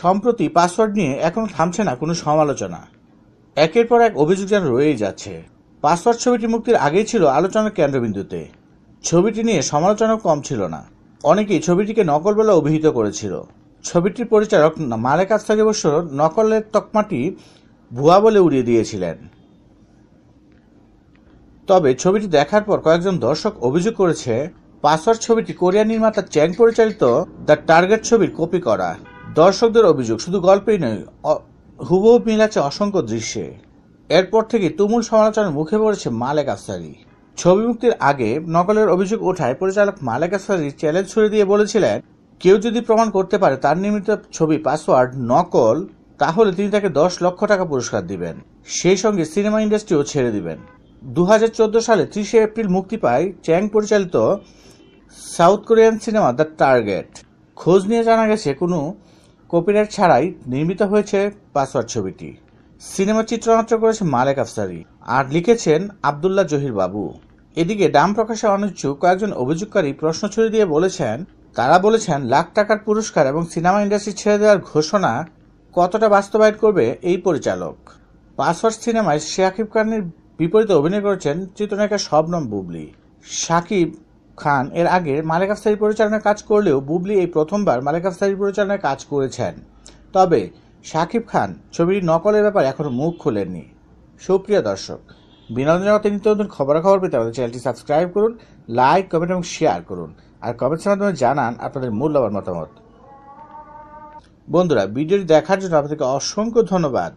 সম্প্রতি পাসওয়ার্ড নিয়ে এখনও থামছে না কোনো সমালোচনা একের পর এক অভিযোগ যেন রয়েই যাচ্ছে পাসওয়ার্ড ছবিটি মুক্তির আগেই ছিল আলোচনার কেন্দ্রবিন্দুতে ছবিটি নিয়ে সমালোচনা কম ছিল না অনেকেই ছবিটিকে নকল বলে অভিহিত করেছিল ছবিটির পরিচালক থেকে অবশ্য নকলের তকমাটি ভুয়া বলে উড়িয়ে দিয়েছিলেন তবে ছবিটি দেখার পর কয়েকজন দর্শক অভিযোগ করেছে পাসওয়ার্ড ছবিটি কোরিয়া নির্মাতা চ্যাং পরিচালিত দ্য টার্গেট ছবির কপি করা দর্শকদের অভিযোগ শুধু গল্পেই নয় হুবহু মিল আছে অসংখ্য দৃশ্যে এরপর থেকে তুমুল সমালোচনার মুখে পড়েছে মালেক আফসারি ছবি মুক্তির আগে নকলের অভিযোগ ওঠায় পরিচালক মালেক আফসারি চ্যালেঞ্জ ছুড়ে দিয়ে বলেছিলেন কেউ যদি প্রমাণ করতে পারে তার নির্মিত ছবি পাসওয়ার্ড নকল তাহলে তিনি তাকে দশ লক্ষ টাকা পুরস্কার দিবেন সেই সঙ্গে সিনেমা ইন্ডাস্ট্রিও ছেড়ে দিবেন দু সালে ত্রিশে এপ্রিল মুক্তি পায় চ্যাং পরিচালিত South Korean cinema the target খোঁজ নিয়ে জানা গেছে কোনো কপিরাইট ছাড়াই নির্মিত হয়েছে পাসওয়ার্ড ছবিটি সিনেমা চিত্রনাট্য করেছে মালেক আফসারি আর লিখেছেন আবদুল্লাহ জহির বাবু এদিকে দাম প্রকাশে অনিচ্ছুক কয়েকজন অভিযোগকারী প্রশ্ন ছুড়ে দিয়ে বলেছেন তারা বলেছেন লাখ টাকার পুরস্কার এবং সিনেমা ইন্ডাস্ট্রি ছেড়ে দেওয়ার ঘোষণা কতটা বাস্তবায়ন করবে এই পরিচালক পাসওয়ার্ড সিনেমায় শাকিব খানের বিপরীতে অভিনয় করেছেন চিত্রনায়িকা শবনম বুবলি শাকিব খান এর আগে মালেক আফসারি পরিচালনার কাজ করলেও বুবলি এই প্রথমবার মালেক আফসারি পরিচালনার কাজ করেছেন তবে শাকিব খান ছবির নকলের ব্যাপারে এখনও মুখ খোলেননি সুপ্রিয় দর্শক বিনোদন জগতের নিত্য নতুন খবরাখবর পেতে আমাদের চ্যানেলটি সাবস্ক্রাইব করুন লাইক কমেন্ট এবং শেয়ার করুন আর কমেন্টসের মাধ্যমে জানান আপনাদের মূল্যবান মতামত বন্ধুরা ভিডিওটি দেখার জন্য আপনাদেরকে অসংখ্য ধন্যবাদ